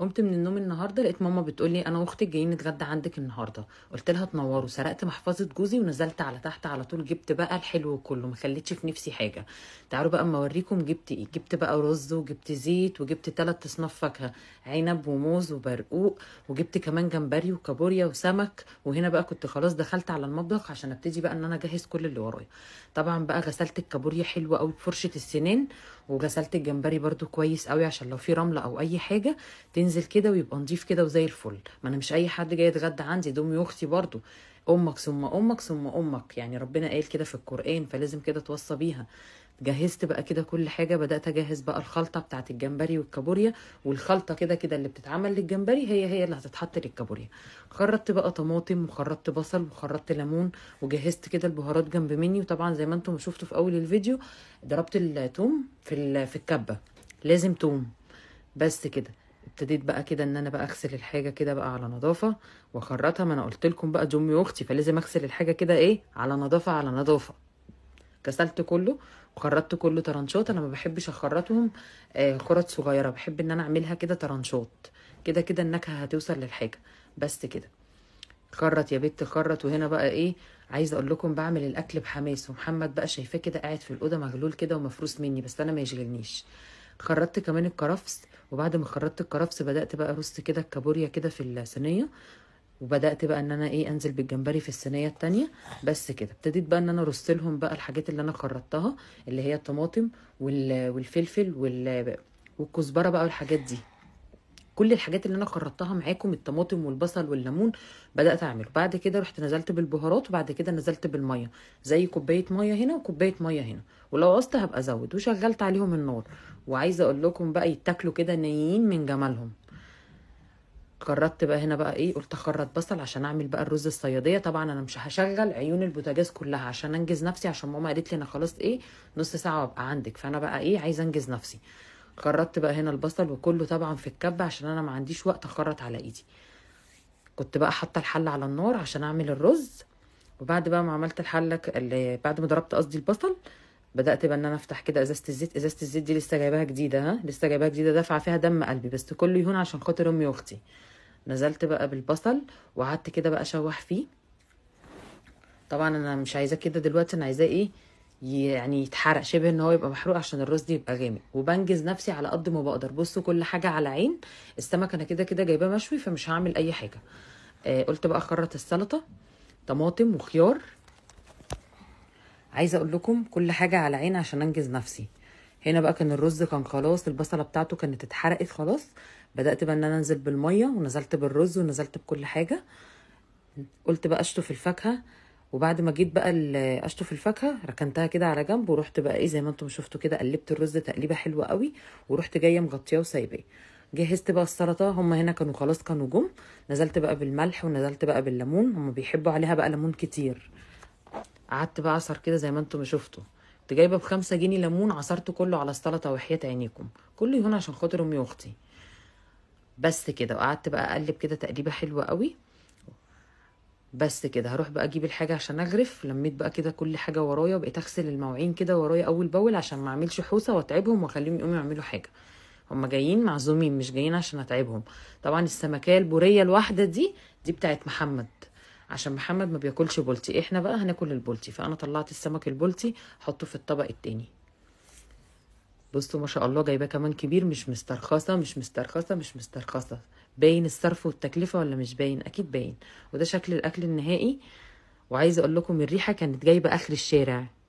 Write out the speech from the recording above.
قمت من النوم النهارده لقيت ماما بتقول لي انا واختي جايين نتغدى عندك النهارده قلت لها تنوروا سرقت محفظه جوزي ونزلت على تحت على طول جبت بقى الحلو كله ما خليتش في نفسي حاجه تعالوا بقى اما اوريكم جبت ايه جبت بقى رز وجبت زيت وجبت ثلاث اصناف فاكهه عنب وموز وبرقوق وجبت كمان جمبري وكابوريا وسمك وهنا بقى كنت خلاص دخلت على المطبخ عشان ابتدي بقى ان انا اجهز كل اللي ورايا طبعا بقى غسلت الكابوريا حلوه قوي بفرشه السنان وغسلت الجمبري برده كويس قوي عشان لو في رمله او اي حاجه تنزل كده ويبقى نضيف كده وزي الفل ما انا مش اي حد جاي يتغدى عندي دومي اختي برده امك ثم امك ثم امك يعني ربنا قال كده في القران فلازم كده توصى بيها جهزت بقى كده كل حاجه بدات اجهز بقى الخلطه بتاعه الجمبري والكابوريا والخلطه كده كده اللي بتتعمل للجمبري هي هي اللي هتتحط للكابوريا خرطت بقى طماطم وخرطت بصل وخرطت ليمون وجهزت كده البهارات جنب مني وطبعا زي ما انتم شفتوا في اول الفيديو ضربت التوم في في الكبه لازم توم بس كده ابتديت بقى كده ان انا بقى اغسل الحاجه كده بقى على نظافه واخرطها ما انا قلت لكم بقى جمي اختي فلازم اغسل الحاجه كده ايه على نظافه على نظافه غسلت كله وخرطت كله طرنشات انا ما بحبش اخرطهم آه خرط صغيره بحب ان انا اعملها كده طرنشات كده كده النكهه هتوصل للحاجه بس كده خرط يا بت خرط وهنا بقى ايه عايزه اقول لكم بعمل الاكل بحماس ومحمد بقى شايفاه كده قاعد في الاوضه مغلول كده ومفروس مني بس انا ما يشغلنيش خرطت كمان الكرفس وبعد ما خرطت الكرفس بدات بقى ارص كده الكابوريا كده في الصينيه وبدات بقى ان انا ايه انزل بالجمبري في الصينيه التانية بس كده ابتديت بقى ان انا ارص لهم بقى الحاجات اللي انا خرطتها اللي هي الطماطم والفلفل والكزبره بقى والحاجات دي كل الحاجات اللي انا خرطتها معاكم الطماطم والبصل والليمون بدات اعمله بعد كده رحت نزلت بالبهارات وبعد كده نزلت بالميه زي كوبايه ميه هنا وكوبايه ميه هنا ولو قصت هبقى ازود وشغلت عليهم النار وعايزه اقول لكم بقى يتاكلوا كده نيين من جمالهم قررت بقى هنا بقى ايه قلت اخرط بصل عشان اعمل بقى الرز الصياديه طبعا انا مش هشغل عيون البوتاجاز كلها عشان انجز نفسي عشان ماما قالت لي انا خلاص ايه نص ساعه وابقى عندك فانا بقى ايه عايزه انجز نفسي خرطت بقى هنا البصل وكله طبعا في الكبه عشان انا ما عنديش وقت اخرط على ايدي كنت بقى حاطه الحل على النار عشان اعمل الرز وبعد بقى ما عملت الحله بعد ما ضربت قصدي البصل بدات بقى ان انا افتح كده ازازه الزيت ازازه الزيت دي لسه جايباها جديده ها لسه جايباها جديده دافعه فيها دم قلبي بس كله يهون عشان خاطر امي واختي نزلت بقى بالبصل وقعدت كده بقى اشوح فيه طبعا انا مش عايزاه كده دلوقتي انا عايزاه ايه يعني يتحرق شبه ان هو يبقى محروق عشان الرز يبقى غامق وبنجز نفسي على قد ما بقدر بصوا كل حاجه على عين السمك انا كده كده جايباه مشوي فمش هعمل اي حاجه آه قلت بقى خرط السلطه طماطم وخيار عايزه اقول لكم كل حاجه على عين عشان انجز نفسي هنا بقى كان الرز كان خلاص البصله بتاعته كانت اتحرقت خلاص بدات بقى ان انا انزل بالميه ونزلت بالرز ونزلت بكل حاجه قلت بقى اشطف الفاكهه وبعد ما جيت بقى اشطف الفاكهه ركنتها كده على جنب ورحت بقى ايه زي ما انتم شفتوا كده قلبت الرز تقليبه حلوه قوي ورحت جايه مغطياه وسايباه جهزت بقى السلطه هم هنا كانوا خلاص كانوا جم نزلت بقى بالملح ونزلت بقى بالليمون هم بيحبوا عليها بقى ليمون كتير قعدت بقى اعصر كده زي ما انتم شفتوا كنت جايبه بخمسة جنيه ليمون عصرته كله على السلطه وحياه عينيكم كله هنا عشان خاطر امي واختي بس كده وقعدت بقى اقلب كده تقليبه حلوه قوي بس كده هروح بقى اجيب الحاجه عشان اغرف لميت بقى كده كل حاجه ورايا وبقيت اغسل المواعين كده ورايا اول باول عشان ما اعملش حوسه واتعبهم واخليهم يقوموا يعملوا حاجه هما جايين معزومين مش جايين عشان اتعبهم طبعا السمكيه البوريه الواحده دي دي بتاعت محمد عشان محمد ما بياكلش بولتي احنا بقى هناكل البولتي فانا طلعت السمك البولتي حطه في الطبق التاني بصوا ما شاء الله جايباه كمان كبير مش مسترخصه مش مسترخصه مش مسترخصه باين الصرف والتكلفه ولا مش باين اكيد باين وده شكل الاكل النهائي وعايزه اقول لكم الريحه كانت جايبه اخر الشارع